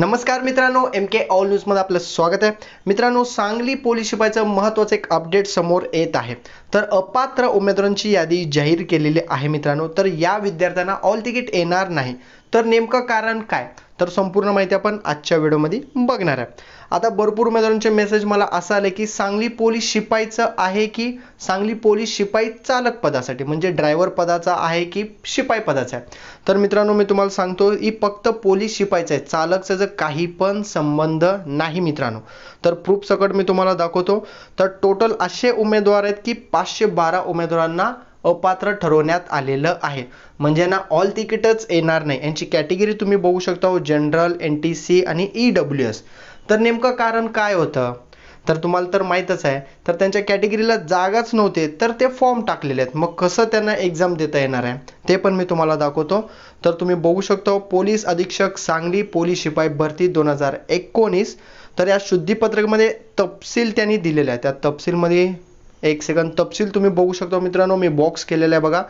नमस्कार मित्रांनो एम के ऑल न्यूजमध्ये आपलं स्वागत आहे मित्रांनो सांगली पोलीस शिपायचं महत्त्वाचं एक अपडेट समोर येत आहे तर अपात्र उमेदवारांची यादी जाहीर केलेली आहे मित्रांनो तर या विद्यार्थ्यांना ऑल तिकीट येणार नाही तर नेमकं कारण काय तर संपूर्ण माहिती आपण आजच्या व्हिडिओमध्ये बघणार आहे आता भरपूर उमेदवारांचे मेसेज मला असं आले की सांगली पोलीस शिपाईचं आहे की सांगली पोलीस शिपाई चालक पदासाठी म्हणजे ड्रायव्हर पदाचा आहे की शिपाई पदाचा आहे तर मित्रांनो मी तुम्हाला सांगतो ही फक्त पोलीस शिपाईचं आहे चालकचं जर काही पण संबंध नाही मित्रांनो तर प्रूफ सकट मी तुम्हाला दाखवतो तर टोटल असे उमेदवार आहेत की पाचशे बारा उमेदवारांना अपात्र ठरवण्यात आलेलं आहे म्हणजे ना ऑल तिकीटच येणार नाही यांची कॅटेगरी तुम्ही बघू शकता हो जनरल एन टी सी आणि ई डब्ल्यू एस तर नेमकं कारण काय होतं तर तुम्हाला तर माहीतच आहे तर त्यांच्या कॅटेगरीला जागाच नव्हते तर ते फॉर्म टाकलेले आहेत मग कसं त्यांना एक्झाम देता येणार आहे ते पण मी तुम्हाला दाखवतो तर तुम्ही बघू शकता हो, पोलीस अधीक्षक सांगली पोलीस शिपाई भरती दोन हजार एकोणीस तर या शुद्धीपत्रकमध्ये तपशील त्यांनी दिलेला आहे त्या तपशीलमध्ये एक सेकंद तपशील तुम्ही बघू शकता मित्रांनो मी बॉक्स केलेला आहे बघा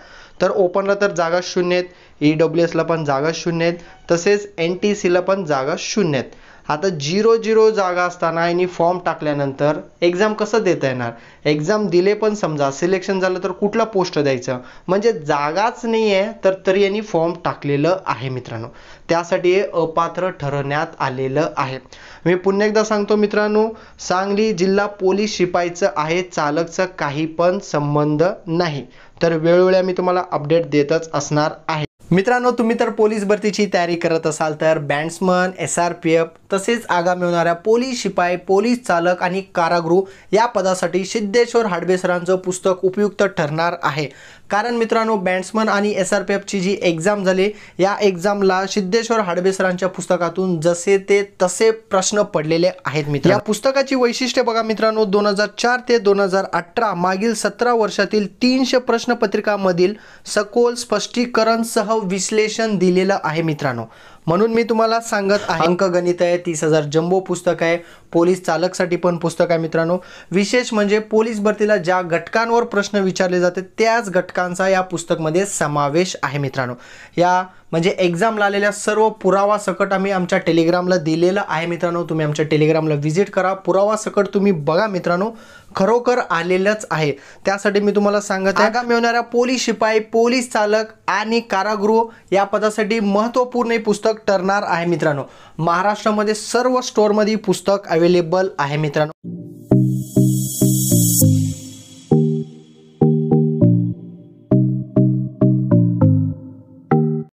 तर ओपनला तर जागा शून्य आहेत ई e डब्ल्यू पण जागा शून्य आहेत तसेच एन टी सीला पण जागा शून्य आहेत आता झिरो झिरो जागा असताना आणि फॉर्म टाकल्यानंतर एक्झाम कसं देता येणार एक्झाम दिले पण समजा सिलेक्शन झालं तर कुठला पोस्ट द्यायचं म्हणजे जागाच नाही आहे तर तरी यांनी फॉर्म टाकलेलं आहे मित्रांनो त्यासाठी हे अपात्र ठरवण्यात आलेलं आहे मी पुन्हा एकदा सांगतो मित्रांनो सांगली जिल्हा पोलीस शिपाईचं आहे चालकचं काही पण संबंध नाही तर वेळोवेळी मी तुम्हाला अपडेट देतच असणार आहे मित्रांनो तुम्ही तर पोलीस भरतीची तयारी करत असाल तर bandsman S R P F तसेच आगामी होणाऱ्या पोलीस शिपाई पोलीस चालक आणि कारागृह या पदासाठी सिद्धेश्वर हाडबेसरांचं पुस्तक उपयुक्त ठरणार आहे कारण मित्रांनो बँड्समन आणि एस आर पी एफची जी एक्झाम झाली या एक्झामला सिद्धेश्वर हाडबेसरांच्या पुस्तकातून जसे ते तसे प्रश्न पडलेले आहेत मित्र या पुस्तकाची वैशिष्ट्य बघा मित्रांनो दोन हजार चार ते दोन हजार अठरा मागील सतरा वर्षातील तीनशे प्रश्नपत्रिकामधील सखोल स्पष्टीकरणसह विश्लेषण दिलेलं आहे मित्रांनो म्हणून मी तुम्हाला सांगत आहे गणित आहे तीस हजार जम्बो पुस्तक आहे पोलीस चालकसाठी पण पुस्तक आहे मित्रांनो विशेष म्हणजे पोलीस भरतीला ज्या घटकांवर प्रश्न विचारले जाते त्याच घटकांचा या पुस्तक पुस्तकमध्ये समावेश आहे मित्रांनो या म्हणजे एक्झामला आलेल्या सर्व पुरावा सकट आम्ही आमच्या टेलिग्रामला दिलेलं आहे मित्रांनो तुम्ही आमच्या टेलिग्रामला व्हिजिट करा पुरावा सकट तुम्ही बघा मित्रांनो खरोखर आलेलंच आहे त्यासाठी मी तुम्हाला सांगत आहे का मिळणाऱ्या पोलीस शिपाई पोलीस चालक आणि कारागृह या पदासाठी महत्त्वपूर्ण पुस्तक ठरणार आहे मित्रांनो महाराष्ट्रामध्ये सर्व स्टोअरमध्ये पुस्तक अवेलेबल आहे मित्रांनो